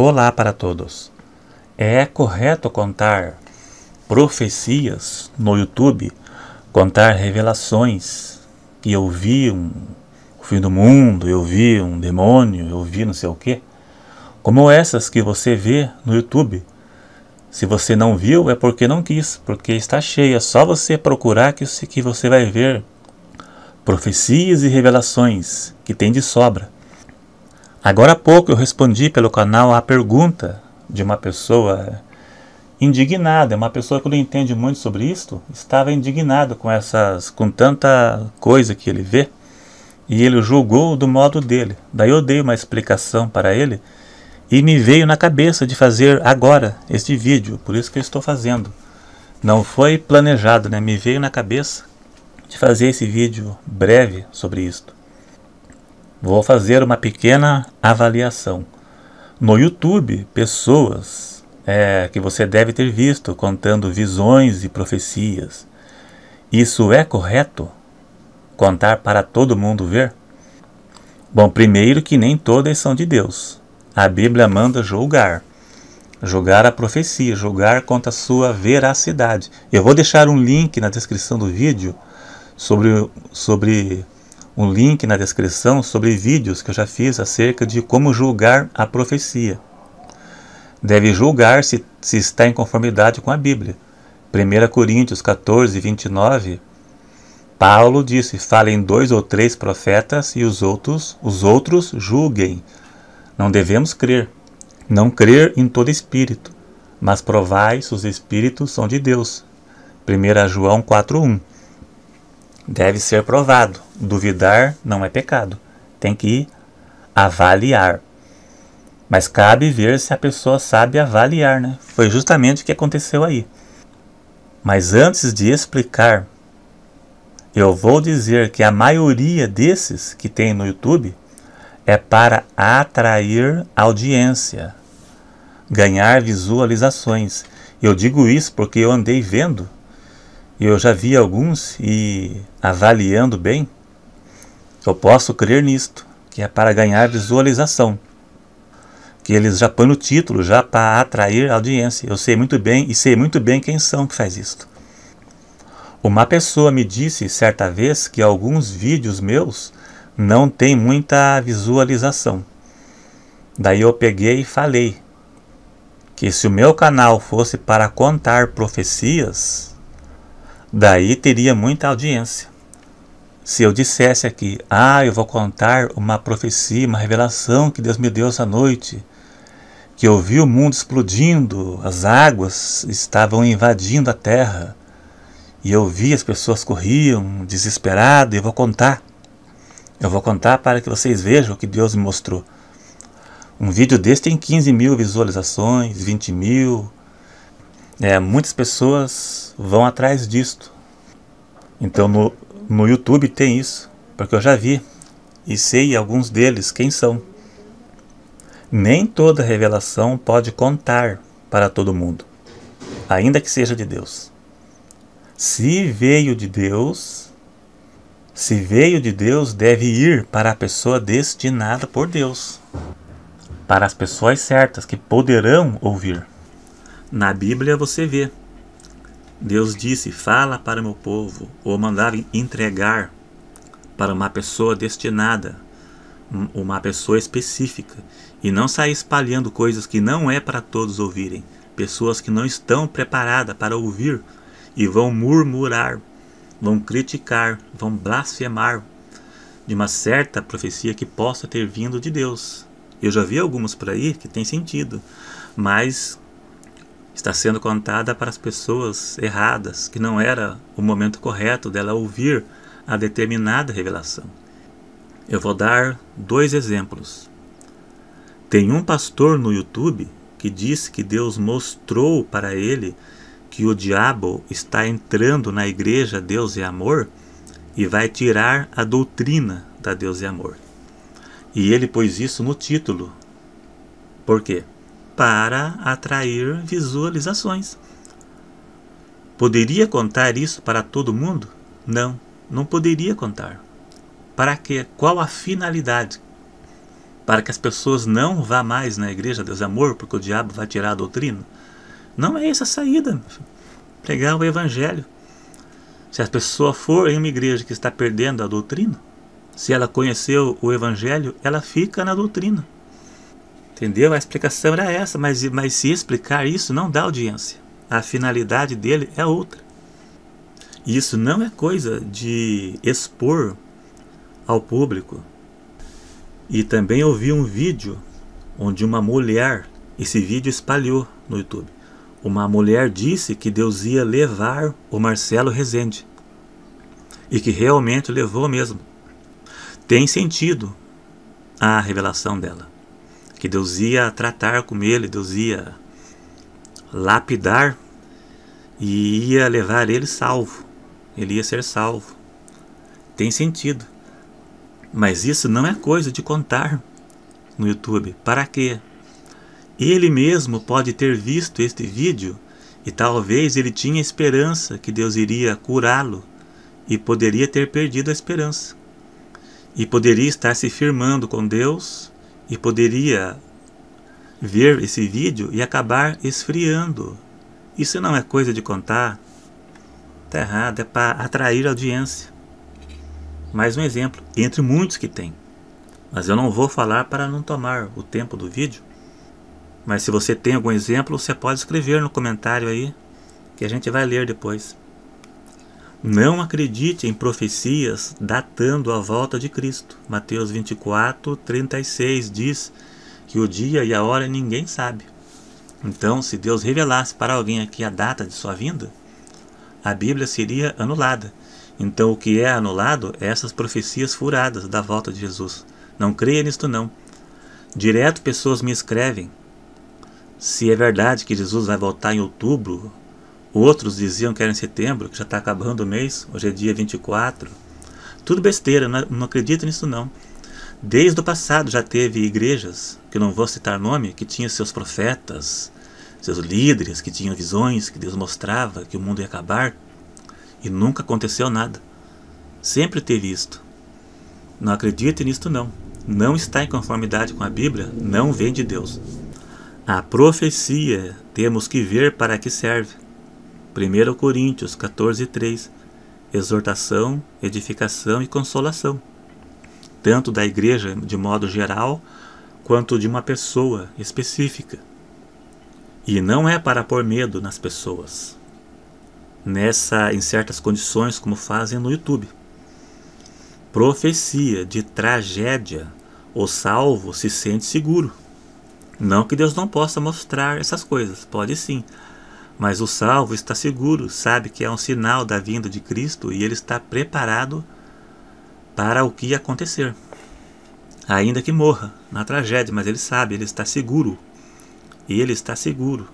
Olá para todos. É correto contar profecias no YouTube, contar revelações que eu vi um o fim do mundo, eu vi um demônio, eu vi não sei o que, como essas que você vê no YouTube. Se você não viu, é porque não quis, porque está cheia. Só você procurar que, que você vai ver profecias e revelações que tem de sobra. Agora há pouco eu respondi pelo canal a pergunta de uma pessoa indignada, uma pessoa que não entende muito sobre isto, estava indignado com essas, com tanta coisa que ele vê, e ele julgou do modo dele. Daí eu dei uma explicação para ele e me veio na cabeça de fazer agora este vídeo, por isso que eu estou fazendo. Não foi planejado, né? Me veio na cabeça de fazer esse vídeo breve sobre isto. Vou fazer uma pequena avaliação. No YouTube, pessoas é, que você deve ter visto contando visões e profecias. Isso é correto? Contar para todo mundo ver? Bom, primeiro que nem todas são de Deus. A Bíblia manda julgar. Julgar a profecia, julgar contra a sua veracidade. Eu vou deixar um link na descrição do vídeo sobre, sobre um link na descrição sobre vídeos que eu já fiz acerca de como julgar a profecia. Deve julgar se, se está em conformidade com a Bíblia. 1 Coríntios 14, 29, Paulo disse: falem dois ou três profetas e os outros, os outros julguem. Não devemos crer, não crer em todo espírito, mas provai se os espíritos são de Deus. 1 João 4:1 deve ser provado. Duvidar não é pecado. Tem que avaliar. Mas cabe ver se a pessoa sabe avaliar, né? Foi justamente o que aconteceu aí. Mas antes de explicar, eu vou dizer que a maioria desses que tem no YouTube é para atrair audiência, ganhar visualizações. Eu digo isso porque eu andei vendo e eu já vi alguns e, avaliando bem, eu posso crer nisto, que é para ganhar visualização. Que eles já põem no título, já para atrair audiência. Eu sei muito bem e sei muito bem quem são que faz isto. Uma pessoa me disse certa vez que alguns vídeos meus não têm muita visualização. Daí eu peguei e falei que se o meu canal fosse para contar profecias, Daí teria muita audiência. Se eu dissesse aqui, ah, eu vou contar uma profecia, uma revelação que Deus me deu essa noite, que eu vi o mundo explodindo, as águas estavam invadindo a terra, e eu vi as pessoas corriam desesperadas, eu vou contar. Eu vou contar para que vocês vejam o que Deus me mostrou. Um vídeo desse tem 15 mil visualizações, 20 mil, é, muitas pessoas vão atrás disto. Então no, no YouTube tem isso, porque eu já vi e sei alguns deles quem são. Nem toda revelação pode contar para todo mundo, ainda que seja de Deus. Se veio de Deus, se veio de Deus, deve ir para a pessoa destinada por Deus, para as pessoas certas que poderão ouvir. Na Bíblia você vê. Deus disse: Fala para o meu povo, ou mandar entregar para uma pessoa destinada, uma pessoa específica, e não sair espalhando coisas que não é para todos ouvirem, pessoas que não estão preparadas para ouvir e vão murmurar, vão criticar, vão blasfemar de uma certa profecia que possa ter vindo de Deus. Eu já vi algumas por aí que tem sentido, mas está sendo contada para as pessoas erradas, que não era o momento correto dela ouvir a determinada revelação. Eu vou dar dois exemplos. Tem um pastor no YouTube que disse que Deus mostrou para ele que o diabo está entrando na igreja Deus e é Amor e vai tirar a doutrina da Deus e é Amor. E ele pôs isso no título. Por quê? para atrair visualizações. Poderia contar isso para todo mundo? Não, não poderia contar. Para quê? Qual a finalidade? Para que as pessoas não vá mais na igreja Deus é Amor, porque o diabo vai tirar a doutrina? Não é essa a saída. Pregar o evangelho. Se a pessoa for em uma igreja que está perdendo a doutrina, se ela conheceu o evangelho, ela fica na doutrina. Entendeu? A explicação era essa, mas, mas se explicar isso não dá audiência. A finalidade dele é outra. isso não é coisa de expor ao público. E também eu vi um vídeo onde uma mulher, esse vídeo espalhou no YouTube. Uma mulher disse que Deus ia levar o Marcelo Rezende. E que realmente levou mesmo. Tem sentido a revelação dela que Deus ia tratar com ele, Deus ia lapidar e ia levar ele salvo. Ele ia ser salvo. Tem sentido. Mas isso não é coisa de contar no YouTube. Para quê? Ele mesmo pode ter visto este vídeo e talvez ele tinha esperança que Deus iria curá-lo e poderia ter perdido a esperança. E poderia estar se firmando com Deus e poderia ver esse vídeo e acabar esfriando. Isso não é coisa de contar. Tá errado, é para atrair audiência. Mais um exemplo, entre muitos que tem. Mas eu não vou falar para não tomar o tempo do vídeo. Mas se você tem algum exemplo, você pode escrever no comentário aí, que a gente vai ler depois. Não acredite em profecias datando a volta de Cristo. Mateus 24, 36 diz que o dia e a hora ninguém sabe. Então, se Deus revelasse para alguém aqui a data de sua vinda, a Bíblia seria anulada. Então, o que é anulado é essas profecias furadas da volta de Jesus. Não creia nisto, não. Direto pessoas me escrevem. Se é verdade que Jesus vai voltar em outubro, Outros diziam que era em setembro, que já está acabando o mês, hoje é dia 24. Tudo besteira, não, é, não acredito nisso não. Desde o passado já teve igrejas, que não vou citar nome, que tinham seus profetas, seus líderes, que tinham visões, que Deus mostrava que o mundo ia acabar, e nunca aconteceu nada. Sempre teve isto. Não acredite nisto não. Não está em conformidade com a Bíblia, não vem de Deus. A profecia temos que ver para que serve. 1 Coríntios 14:3 exortação, edificação e consolação, tanto da igreja de modo geral, quanto de uma pessoa específica. E não é para pôr medo nas pessoas, nessa em certas condições, como fazem no YouTube. Profecia de tragédia, o salvo se sente seguro. Não que Deus não possa mostrar essas coisas, pode sim, mas o salvo está seguro, sabe que é um sinal da vinda de Cristo e ele está preparado para o que acontecer. Ainda que morra na tragédia, mas ele sabe, ele está seguro. Ele está seguro.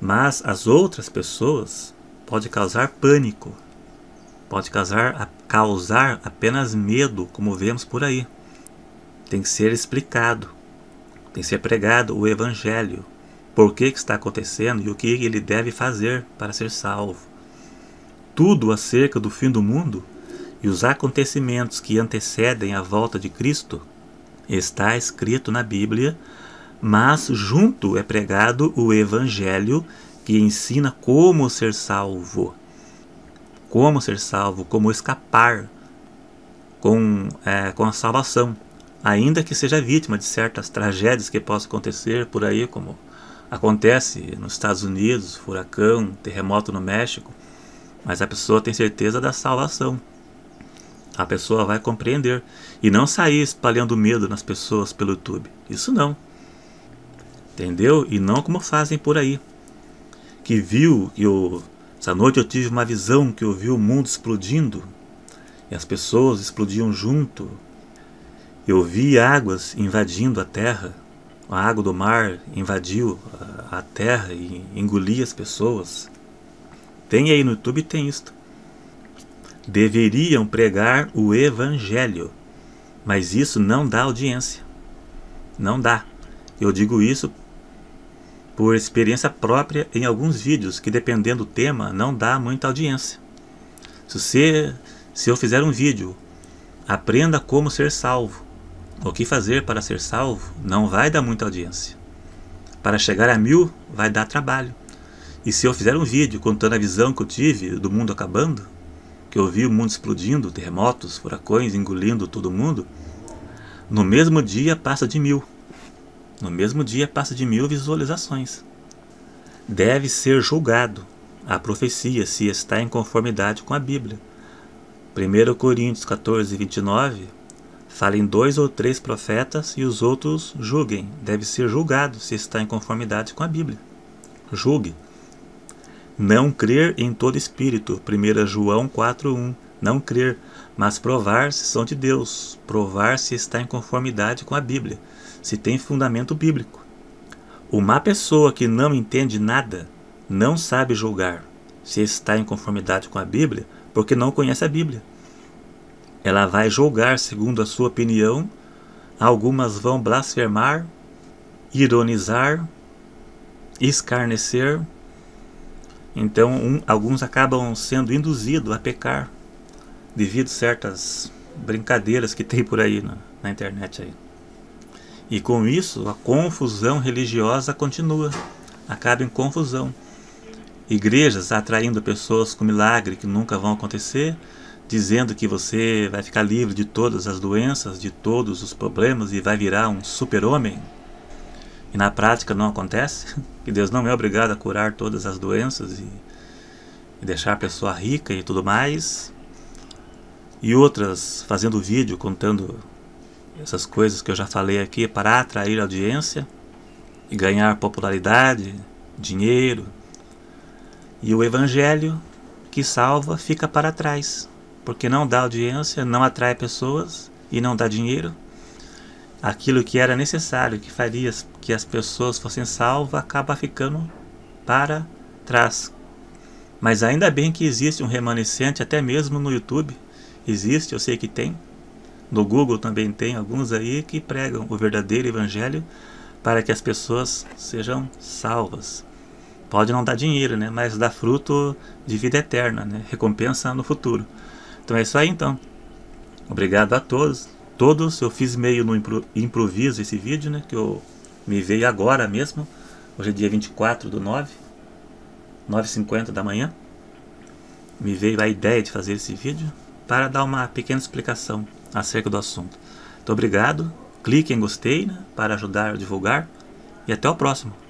Mas as outras pessoas pode causar pânico, pode causar, causar apenas medo, como vemos por aí. Tem que ser explicado, tem que ser pregado o evangelho por que, que está acontecendo e o que ele deve fazer para ser salvo. Tudo acerca do fim do mundo e os acontecimentos que antecedem a volta de Cristo está escrito na Bíblia, mas junto é pregado o Evangelho que ensina como ser salvo. Como ser salvo, como escapar com, é, com a salvação, ainda que seja vítima de certas tragédias que possam acontecer por aí, como acontece nos Estados Unidos, furacão, terremoto no México, mas a pessoa tem certeza da salvação. A pessoa vai compreender e não sair espalhando medo nas pessoas pelo YouTube. Isso não. Entendeu? E não como fazem por aí. Que viu que eu, essa noite eu tive uma visão que eu vi o mundo explodindo e as pessoas explodiam junto. Eu vi águas invadindo a terra a água do mar invadiu eh, a, terra e engolia as pessoas. Tem aí no YouTube, tem isto. Deveriam pregar o evangelho, mas isso não dá audiência. Não dá. Eu digo isso por experiência própria em alguns vídeos que dependendo do tema não dá muita audiência. Se você, se eu fizer um vídeo, aprenda como ser salvo o que fazer para ser salvo não vai dar muita audiência. Para chegar a mil vai dar trabalho. E se eu fizer um vídeo contando a visão que eu tive do mundo acabando, que eu vi o mundo explodindo, terremotos, furacões engolindo todo mundo, no mesmo dia passa de mil. No mesmo dia passa de mil visualizações. Deve ser julgado a profecia se está em conformidade com a Bíblia. 1 Coríntios 14, 29 Falem dois ou três profetas e os outros julguem. Deve ser julgado se está em conformidade com a Bíblia. Julgue. Não crer em todo espírito. 1 João 4:1. Não crer, mas provar se são de Deus. Provar se está em conformidade com a Bíblia, se tem fundamento bíblico. Uma pessoa que não entende nada não sabe julgar se está em conformidade com a Bíblia, porque não conhece a Bíblia. Ela vai julgar segundo a sua opinião. Algumas vão blasfemar, ironizar, escarnecer. Então, um, alguns acabam sendo induzidos a pecar devido a certas brincadeiras que tem por aí na, na internet. Aí. E com isso, a confusão religiosa continua, acaba em confusão. Igrejas atraindo pessoas com milagre que nunca vão acontecer, dizendo que você vai ficar livre de todas as doenças, de todos os problemas e vai virar um super-homem. E na prática não acontece, que Deus não é obrigado a curar todas as doenças e, e deixar a pessoa rica e tudo mais. E outras fazendo vídeo contando essas coisas que eu já falei aqui para atrair audiência e ganhar popularidade, dinheiro. E o evangelho que salva fica para trás porque não dá audiência, não atrai pessoas e não dá dinheiro. Aquilo que era necessário, que faria que as pessoas fossem salvas, acaba ficando para trás. Mas ainda bem que existe um remanescente, até mesmo no YouTube. Existe, eu sei que tem. No Google também tem alguns aí que pregam o verdadeiro evangelho para que as pessoas sejam salvas. Pode não dar dinheiro, né? mas dá fruto de vida eterna, né? recompensa no futuro. Então é isso aí então. Obrigado a todos. Todos, eu fiz meio no improviso esse vídeo, né? Que eu me veio agora mesmo. Hoje é dia 24 do 9, 9h50 da manhã. Me veio a ideia de fazer esse vídeo para dar uma pequena explicação acerca do assunto. Muito obrigado, clique em gostei né, para ajudar a divulgar e até o próximo.